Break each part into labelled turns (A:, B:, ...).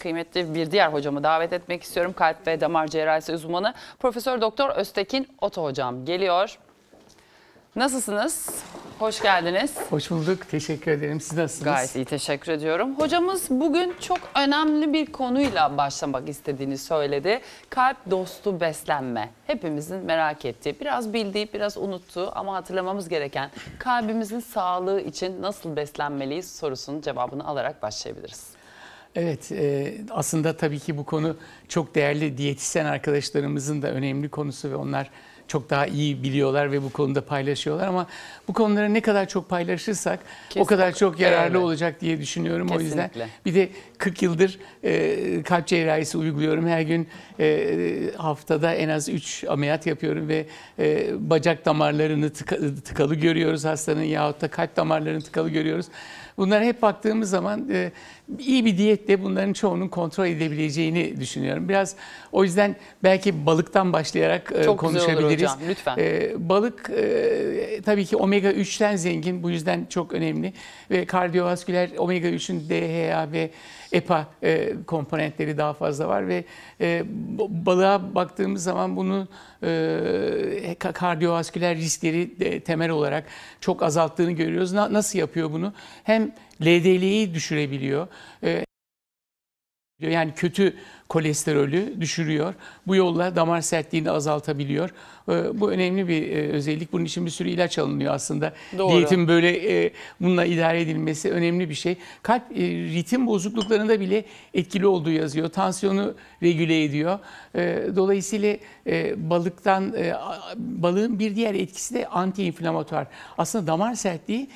A: Kıymetli bir diğer hocamı davet etmek istiyorum. Kalp ve damar cerrahisi uzmanı Profesör Doktor Öztekin Oto hocam geliyor. Nasılsınız? Hoş geldiniz. Hoş bulduk. Teşekkür ederim. Siz nasılsınız? Gayet iyi teşekkür ediyorum. Hocamız bugün çok önemli bir konuyla başlamak istediğini söyledi. Kalp dostu beslenme. Hepimizin merak ettiği, biraz bildiği, biraz unuttuğu ama hatırlamamız gereken kalbimizin sağlığı için nasıl beslenmeliyiz sorusunun cevabını alarak başlayabiliriz.
B: Evet, e, aslında tabii ki bu konu çok değerli diyetisyen arkadaşlarımızın da önemli konusu ve onlar çok daha iyi biliyorlar ve bu konuda paylaşıyorlar ama bu konuları ne kadar çok paylaşırsak Kesinlikle. o kadar çok yararlı evet. olacak diye düşünüyorum Kesinlikle. o yüzden. Bir de 40 yıldır e, kalp cerrahisi uyguluyorum. Her gün e, haftada en az 3 ameliyat yapıyorum ve e, bacak damarlarını tıka, tıkalı görüyoruz hastanın yahut da kalp damarlarını tıkalı görüyoruz. Bunlara hep baktığımız zaman e, iyi bir diyetle bunların çoğunun kontrol edebileceğini düşünüyorum. Biraz o yüzden belki balıktan başlayarak e, Çok konuşabiliriz. Güzel olur hocam, lütfen. E, balık e, tabii ki omega 3'ten zengin. Bu yüzden çok önemli ve kardiyovasküler omega 3'ün DHA ve EPA komponentleri daha fazla var ve balığa baktığımız zaman bunun kardiyovasküler riskleri temel olarak çok azalttığını görüyoruz. nasıl yapıyor bunu? Hem LDL'yi düşürebiliyor. Ee, yani kötü kolesterolü düşürüyor. Bu yolla damar sertliğini azaltabiliyor. Ee, bu önemli bir e, özellik. Bunun için bir sürü ilaç alınıyor aslında. Doğru. Diyetin böyle e, bununla idare edilmesi önemli bir şey. Kalp e, ritim bozukluklarında bile etkili olduğu yazıyor. Tansiyonu regüle ediyor. Ee, dolayısıyla e, balıktan balığın bir diğer etkisi de antiinflamatuar. Aslında damar sertliği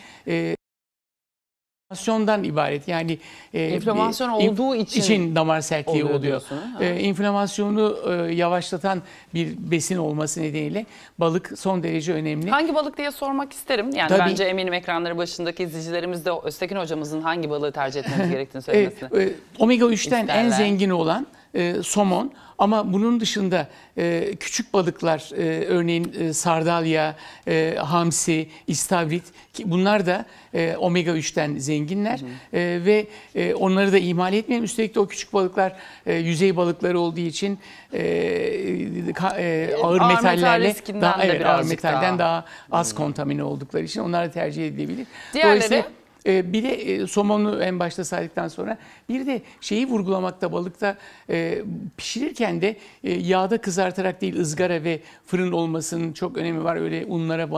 B: enflamasyondan ibaret. Yani e, enflamasyon olduğu için için damar sertliği oluyor. oluyor. E, enflamasyonu e, yavaşlatan bir besin olması
A: nedeniyle balık son derece önemli. Hangi balık diye sormak isterim. Yani Tabii. bence eminim ekranları başındaki izleyicilerimiz de Öztekin hocamızın hangi balığı tercih etmemiz gerektiğini söylemesini. E, e, omega 3'ten en zengin
B: olan e, somon ama bunun dışında e, küçük balıklar e, örneğin e, sardalya, e, hamsi, istavrit ki bunlar da e, omega 3'ten zenginler E, ve e, onları da ihmal etmeyelim. Üstelik de o küçük balıklar e, yüzey balıkları olduğu için e, ka, e, e ağır, ağır metallerle metal daha, evet, ağır metalden daha, daha az hı. kontamine oldukları için onlar da tercih edilebilir. Diğerleri? Dolayısıyla ee, bir de e, somonu en başta saydıktan sonra bir de şeyi vurgulamakta balıkta e, pişirirken de e, yağda kızartarak değil ızgara ve fırın olmasının çok önemi var. Öyle unlara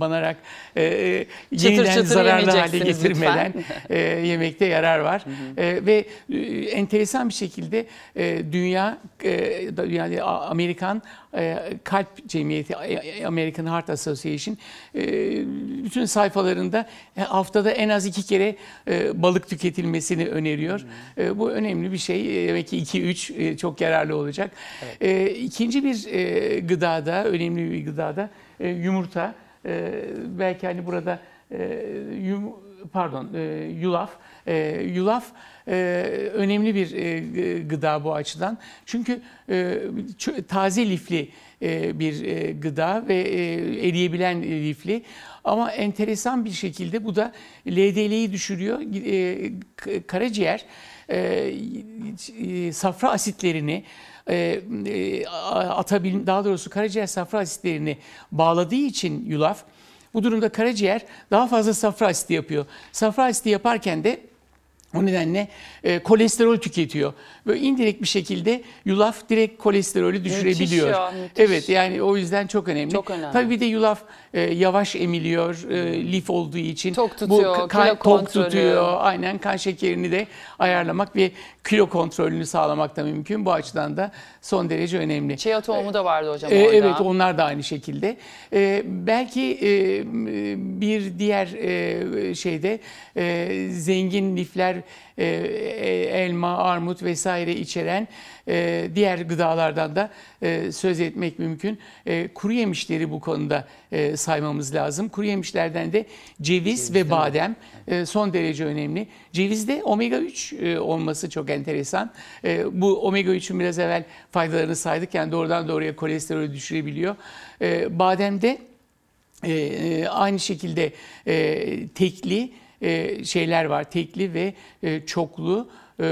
B: banarak e, e, çıtır çıtır zararlı hale getirmeden e, yemekte yarar var. Hı hı. ve enteresan bir şekilde dünya yani Amerikan Kalp Cemiyeti American Heart Association bütün sayfalarında haftada en az az iki kere e, balık tüketilmesini öneriyor. Hmm. E, bu önemli bir şey. E, demek ki iki üç e, çok yararlı olacak. Evet. E, ikinci bir e, gıdada, önemli bir gıdada e, yumurta. E, belki hani burada e, yumurta pardon e, yulaf. E, yulaf e, önemli bir e, e gıda bu açıdan. Çünkü e, taze lifli e, bir e, gıda ve e, eriyebilen lifli. Ama enteresan bir şekilde bu da LDL'yi düşürüyor. E, karaciğer e, e, safra asitlerini e, e atabil, daha doğrusu karaciğer safra asitlerini bağladığı için yulaf bu durumda karaciğer daha fazla safra asidi yapıyor. Safra asidi yaparken de o nedenle e, kolesterol tüketiyor. Böyle indirekt bir şekilde yulaf direkt kolesterolü düşürebiliyor. Müthiş ya, müthiş. Evet yani o yüzden çok önemli. Çok önemli. Tabii bir de yulaf e, yavaş emiliyor e, lif olduğu için. Tok tutuyor, Bu, kan, kilo tok tutuyor. Aynen kan şekerini de ayarlamak ve kilo kontrolünü sağlamak da mümkün. Bu açıdan da son derece önemli. Chia tohumu
A: da vardı hocam e, orada. Evet
B: onlar da aynı şekilde. E, belki e, e bir diğer e, şeyde e, zengin lifler e, e, elma, armut vesaire içeren e, diğer gıdalardan da e, söz etmek mümkün. E, kuru yemişleri bu konuda e, saymamız lazım. Kuru yemişlerden de ceviz Ceviz, ve badem e, son derece önemli. Cevizde omega 3 e, olması çok enteresan. E, bu omega 3'ün biraz evvel faydalarını saydık. Yani doğrudan doğruya kolesterolü düşürebiliyor. E, bademde e, e, aynı şekilde e, tekli e, şeyler var. Tekli ve e, çoklu e,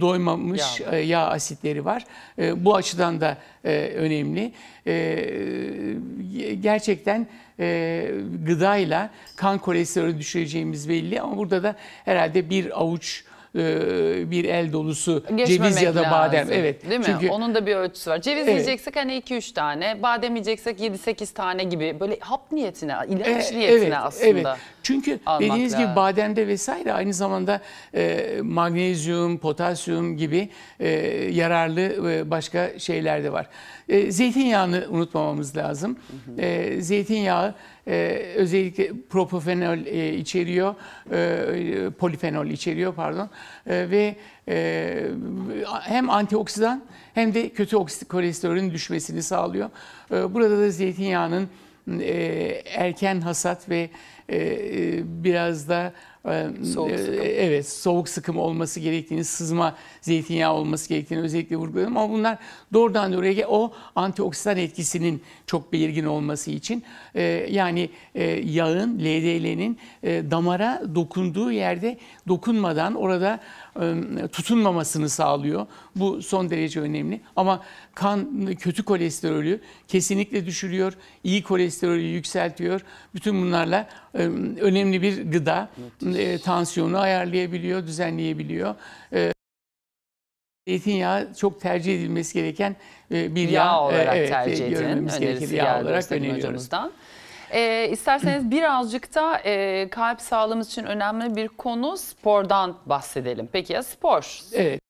B: doymamış yağ, yağ asitleri var. bu açıdan da önemli. gerçekten gıdayla kan kolesterolü düşüreceğimiz belli ama burada da herhalde bir avuç bir el dolusu Geçmemek ceviz ya da lazım. badem. Evet. Değil mi? Çünkü, Onun
A: da bir ölçüsü var. Ceviz evet. yiyeceksek hani 2-3 tane, badem yiyeceksek 7-8 tane gibi böyle hap niyetine, ilaç e, niyetine evet, aslında. Evet. Çünkü Almak dediğiniz lazım. gibi
B: bademde vesaire aynı zamanda e, magnezyum, potasyum gibi e, yararlı e, başka şeyler de var. E, zeytinyağını unutmamamız lazım. E, zeytinyağı e, özellikle propofenol e, içeriyor, e, polifenol içeriyor pardon e, ve e, hem antioksidan hem de kötü oksit kolesterolün düşmesini sağlıyor. E, burada da zeytinyağının e, erken hasat ve e, e, biraz da e, soğuk E, evet soğuk sıkım olması gerektiğini, sızma zeytinyağı olması gerektiğini özellikle vurguladım ama bunlar doğrudan doğruya o antioksidan etkisinin çok belirgin olması için e, yani e, yağın LDL'nin e, damara dokunduğu yerde dokunmadan orada tutunmamasını sağlıyor. Bu son derece önemli. Ama kan kötü kolesterolü kesinlikle düşürüyor. İyi kolesterolü yükseltiyor. Bütün bunlarla önemli bir gıda e, tansiyonu ayarlayabiliyor, düzenleyebiliyor. E, zeytinyağı çok tercih edilmesi gereken e, bir yağ, yağ olarak evet, tercih edin. Önerisi yağ olarak öneriyoruz. Hocamızdan.
A: E, isterseniz birazcık da e, kalp sağlığımız için önemli bir konu spordan bahsedelim. Peki ya spor? Evet.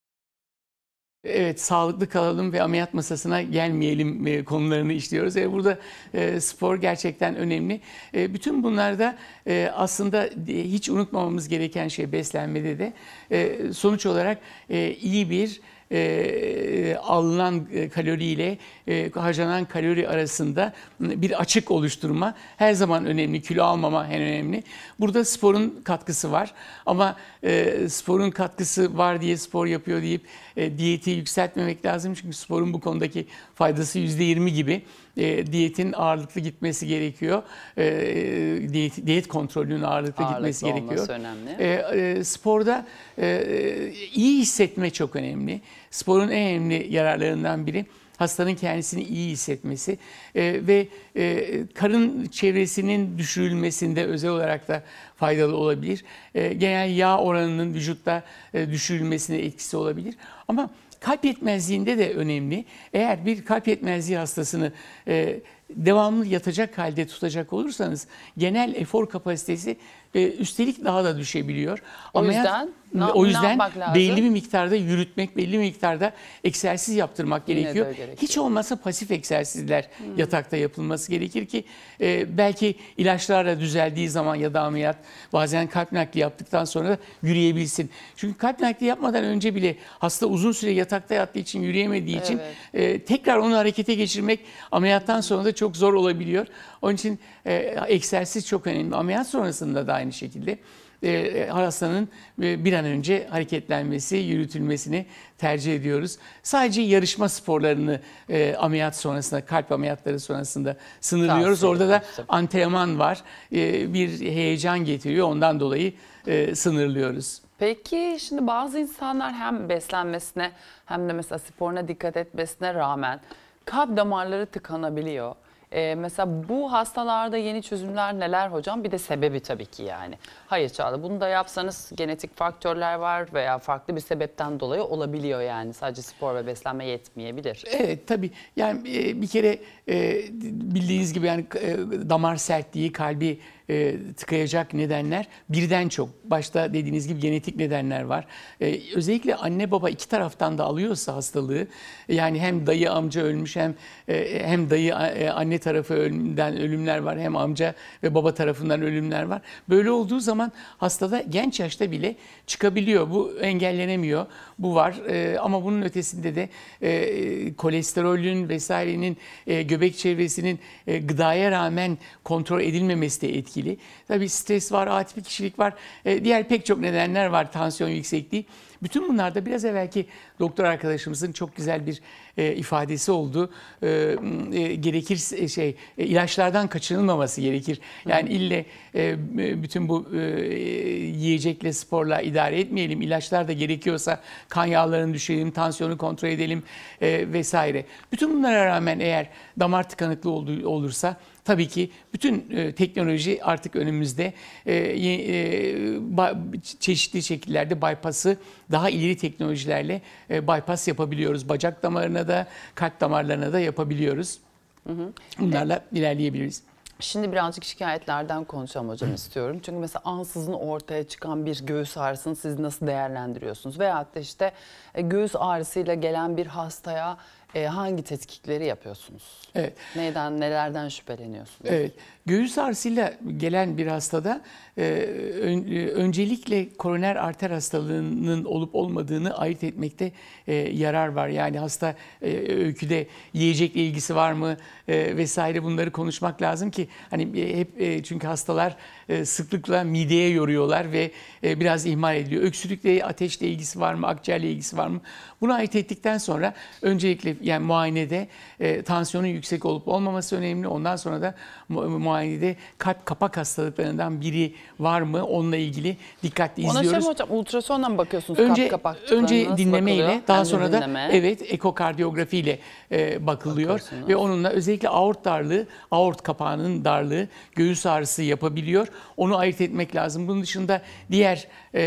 B: Evet, sağlıklı kalalım ve ameliyat masasına gelmeyelim e, konularını işliyoruz. E, burada e, spor gerçekten önemli. E, bütün bunlarda e, aslında e, hiç unutmamamız gereken şey beslenmede de e, sonuç olarak e, iyi bir e, alınan kalori ile e, harcanan kalori arasında bir açık oluşturma her zaman önemli. Kilo almama en önemli. Burada sporun katkısı var ama e, sporun katkısı var diye spor yapıyor deyip e, diyeti yükseltmemek lazım. Çünkü sporun bu konudaki faydası %20 gibi e, diyetin ağırlıklı gitmesi gerekiyor. E, e, diyet, diyet kontrolünün ağırlıklı, ağırlıklı gitmesi gerekiyor. önemli. E, e, sporda e, iyi hissetme çok önemli. Sporun en önemli yararlarından biri hastanın kendisini iyi hissetmesi e, ve e, karın çevresinin düşürülmesinde özel olarak da faydalı olabilir. E, genel yağ oranının vücutta e, düşürülmesine etkisi olabilir. Ama Kalp yetmezliğinde de önemli. Eğer bir kalp yetmezliği hastasını e, devamlı yatacak halde tutacak olursanız genel efor kapasitesi e, üstelik daha da düşebiliyor. O Ameliyat, yüzden ne, o yüzden ne belli bir miktarda yürütmek, belli bir miktarda egzersiz yaptırmak gerekiyor. gerekiyor. Hiç olmazsa pasif egzersizler hmm. yatakta yapılması gerekir ki e, belki ilaçlarla düzeldiği zaman ya da ameliyat bazen kalp nakli yaptıktan sonra da yürüyebilsin. Çünkü kalp nakli yapmadan önce bile hasta uzun süre yatakta yattığı için yürüyemediği evet. için e, tekrar onu harekete geçirmek ameliyattan sonra da çok çok zor olabiliyor. Onun için e, egzersiz çok önemli. Ameliyat sonrasında da aynı şekilde e, e, hastanın e, bir an önce hareketlenmesi, yürütülmesini tercih ediyoruz. Sadece yarışma sporlarını e, ameliyat sonrasında, kalp ameliyatları sonrasında sınırlıyoruz. Tavsiye Orada da antrenman var. E, bir heyecan getiriyor. Ondan dolayı e, sınırlıyoruz.
A: Peki şimdi bazı insanlar hem beslenmesine hem de mesela sporuna dikkat etmesine rağmen kalp damarları tıkanabiliyor. E, mesela bu hastalarda yeni çözümler neler hocam? Bir de sebebi tabii ki yani. Hayır Çağla bunu da yapsanız genetik faktörler var veya farklı bir sebepten dolayı olabiliyor yani. Sadece spor ve beslenme yetmeyebilir. Evet
B: tabii yani e, bir kere e, bildiğiniz gibi yani e, damar sertliği, kalbi e, tıkayacak nedenler birden çok. Başta dediğiniz gibi genetik nedenler var. E, özellikle anne baba iki taraftan da alıyorsa hastalığı yani hem dayı amca ölmüş hem e, hem dayı e, anne tarafı ölümden ölümler var hem amca ve baba tarafından ölümler var. Böyle olduğu zaman hastada genç yaşta bile çıkabiliyor. Bu engellenemiyor. Bu var e, ama bunun ötesinde de e, kolesterolün vesairenin e, göbek çevresinin e, gıdaya rağmen kontrol edilmemesi de etkili etkili. Tabii stres var, atipi kişilik var, e, diğer pek çok nedenler var tansiyon yüksekliği. Bütün bunlarda biraz evvelki doktor arkadaşımızın çok güzel bir e, ifadesi oldu. E, e, gerekir e, şey e, ilaçlardan kaçınılmaması gerekir. Yani Hı. ille e, e, bütün bu e, yiyecekle sporla idare etmeyelim. İlaçlar da gerekiyorsa kan yağlarını düşürelim, tansiyonu kontrol edelim e, vesaire. Bütün bunlara rağmen eğer damar tıkanıklığı olursa Tabii ki bütün e, teknoloji artık önümüzde e, e, çeşitli şekillerde bypass'ı daha ileri teknolojilerle e, bypass yapabiliyoruz. Bacak damarına da kalp damarlarına da yapabiliyoruz. Hı hı. Bunlarla
A: evet. ilerleyebiliriz. Şimdi birazcık şikayetlerden konuşalım hocam istiyorum. Çünkü mesela ansızın ortaya çıkan bir göğüs ağrısını siz nasıl değerlendiriyorsunuz? Veyahut da işte e, göğüs ağrısıyla gelen bir hastaya e, hangi tetkikleri yapıyorsunuz? Evet. Neyden, nelerden şüpheleniyorsunuz? Evet.
B: Göğüs ağrısıyla gelen bir hastada e, ön, e, öncelikle koroner arter hastalığının olup olmadığını ayırt etmekte e, yarar var. Yani hasta e, öyküde yiyecekle ilgisi var mı e, vesaire bunları konuşmak lazım ki hani e, hep e, çünkü hastalar e, sıklıkla mideye yoruyorlar ve e, biraz ihmal ediyor. Öksürükle, ateşle ilgisi var mı, akciğerle ilgisi var mı? Bunu ayırt ettikten sonra öncelikle yani muayenede e, tansiyonun yüksek olup olmaması önemli. Ondan sonra da mu muayenede kalp kapak hastalıklarından biri var mı onunla ilgili dikkatli Ona şey izliyoruz. Ona
A: hocam ultrasonla mı bakıyorsunuz önce, kalp kapakçıklarına? Önce dinleme ile daha sonra da evet
B: ekokardiyografi ile e, bakılıyor ve onunla özellikle aort darlığı, aort kapağının darlığı göğüs ağrısı yapabiliyor. Onu ayırt etmek lazım. Bunun dışında diğer e,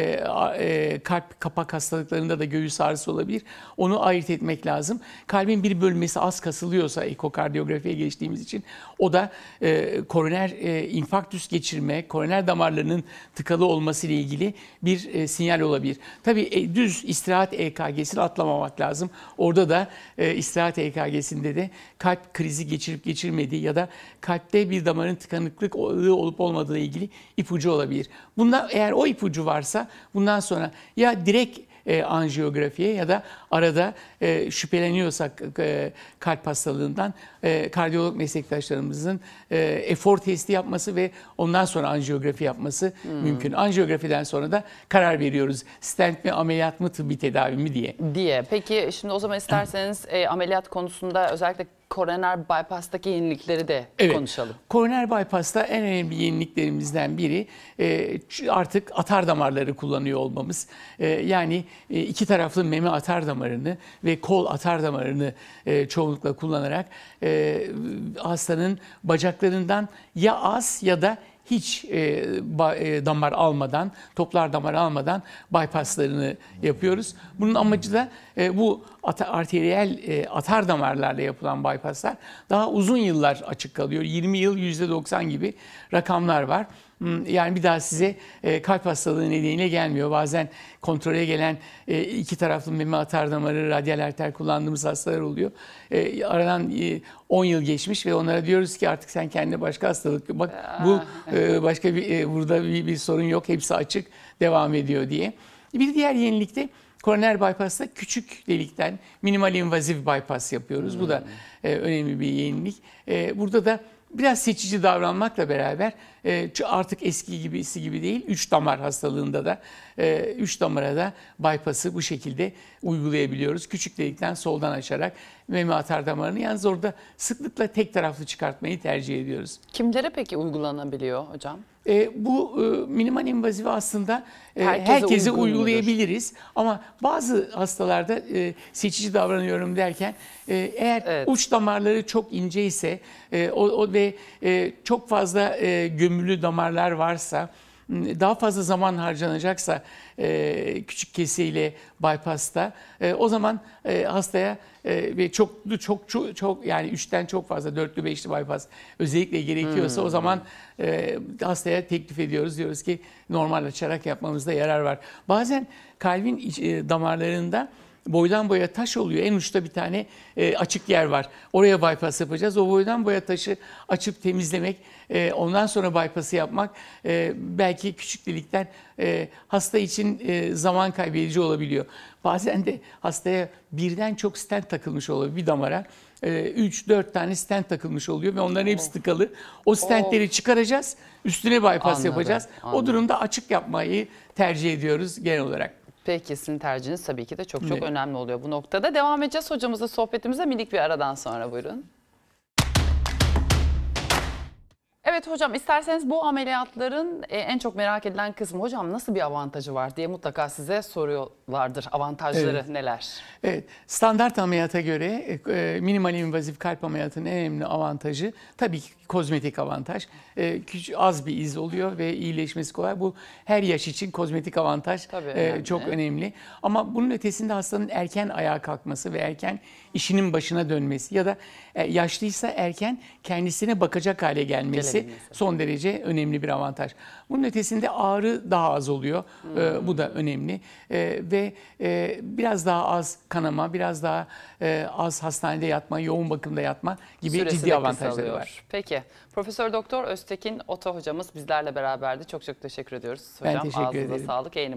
B: e, kalp kapak hastalıklarında da göğüs ağrısı olabilir. Onu ayırt etmek lazım. Kalp kalbin bir bölmesi az kasılıyorsa ekokardiyografiye geçtiğimiz için o da e, koroner e, infarktüs geçirme, koroner damarlarının tıkalı olması ile ilgili bir e, sinyal olabilir. Tabii e, düz istirahat EKG'sini atlamamak lazım. Orada da e, istirahat EKG'sinde de kalp krizi geçirip geçirmediği ya da kalpte bir damarın tıkanıklık olup olmadığı ile ilgili ipucu olabilir. Bunda eğer o ipucu varsa bundan sonra ya direkt e, anjiyografiye ya da arada e, şüpheleniyorsak e, kalp hastalığından e, kardiyolog meslektaşlarımızın e, efor testi yapması ve ondan sonra anjiyografi yapması hmm. mümkün. Anjiyografiden sonra da karar veriyoruz. Stent mi ameliyat mı tıbbi tedavi mi diye.
A: Diye. Peki şimdi o zaman isterseniz e, ameliyat konusunda özellikle koroner bypass'taki yenilikleri de
B: evet. konuşalım. Koroner bypass'ta en önemli yeniliklerimizden biri e, artık atar damarları kullanıyor olmamız. E, yani e, iki taraflı meme atar damarını ve kol atar damarını e, çoğunlukla kullanarak e, hastanın bacaklarından ya az ya da hiç e, ba, e, damar almadan, toplar damar almadan bypasslarını yapıyoruz. Bunun amacı da e, bu arteriyel e, atar damarlarla yapılan bypasslar daha uzun yıllar açık kalıyor. 20 yıl %90 gibi rakamlar var. Hmm, yani bir daha size e, kalp hastalığı nedeniyle gelmiyor. Bazen kontrole gelen e, iki taraflı meme atar damarı, radyal arter kullandığımız hastalar oluyor. E, aradan e, 10 yıl geçmiş ve onlara diyoruz ki artık sen kendine başka hastalık bak bu e, başka bir e, burada bir, bir sorun yok. Hepsi açık devam ediyor diye. Bir diğer yenilikte de Koroner bypass'ta küçük delikten minimal invaziv bypass yapıyoruz. Bu da e, önemli bir yenilik. E, burada da biraz seçici davranmakla beraber e, artık eski gibisi gibi değil, üç damar hastalığında da 3 ee, damarada bypass'ı bu şekilde uygulayabiliyoruz. Küçük delikten soldan açarak meme atar damarını yalnız orada sıklıkla tek taraflı çıkartmayı tercih ediyoruz. Kimlere peki uygulanabiliyor hocam? E, bu e, minimal invazifi aslında e, herkese, herkese uygulayabiliriz. Ama bazı hastalarda e, seçici davranıyorum derken e, eğer evet. uç damarları çok ince ise e, o, o ve e, çok fazla e, gömülü damarlar varsa daha fazla zaman harcanacaksa e, küçük kesiyle bypass'ta e, o zaman e, hastaya e, ve çok çok çok, çok yani üçten çok fazla dörtlü beşli bypass özellikle gerekiyorsa hmm. o zaman e, hastaya teklif ediyoruz. Diyoruz ki normal açarak yapmamızda yarar var. Bazen kalbin iç, e, damarlarında boydan boya taş oluyor. En uçta bir tane e, açık yer var. Oraya bypass yapacağız. O boydan boya taşı açıp temizlemek, e, ondan sonra bypass'ı yapmak e, belki küçük delikten e, hasta için e, zaman kaybedici olabiliyor. Bazen de hastaya birden çok stent takılmış olabilir bir damara. 3-4 e, tane stent takılmış oluyor ve onların hepsi oh. tıkalı. O stentleri oh. çıkaracağız, üstüne bypass anladım, yapacağız. Anladım. O durumda açık yapmayı
A: tercih ediyoruz genel olarak. Peki sizin tercihiniz tabii ki de çok çok önemli oluyor bu noktada. Devam edeceğiz hocamızla sohbetimize minik bir aradan sonra buyurun. Evet hocam isterseniz bu ameliyatların e, en çok merak edilen kısmı hocam nasıl bir avantajı var diye mutlaka size soruyorlardır. Avantajları evet. neler? Evet
B: standart ameliyata göre e, e, minimal invazif kalp ameliyatının en önemli avantajı tabii ki kozmetik avantaj. Az bir iz oluyor ve iyileşmesi kolay. Bu her yaş için kozmetik avantaj tabii önemli. çok önemli. Ama bunun ötesinde hastanın erken ayağa kalkması ve erken işinin başına dönmesi ya da yaşlıysa erken kendisine bakacak hale gelmesi. Gelelim son derece önemli bir avantaj. Bunun ötesinde ağrı daha az oluyor. Hmm. E, bu da önemli. E, ve e, biraz daha az kanama, biraz daha e, az hastanede yatma, yoğun bakımda yatma gibi Süresi ciddi avantajları kısalıyor. var.
A: Peki. Profesör Doktor Öztekin Ota hocamız bizlerle beraberdi. Çok çok teşekkür ediyoruz hocam. Ben teşekkür Ağzınıza ederim. sağlık. Yayınım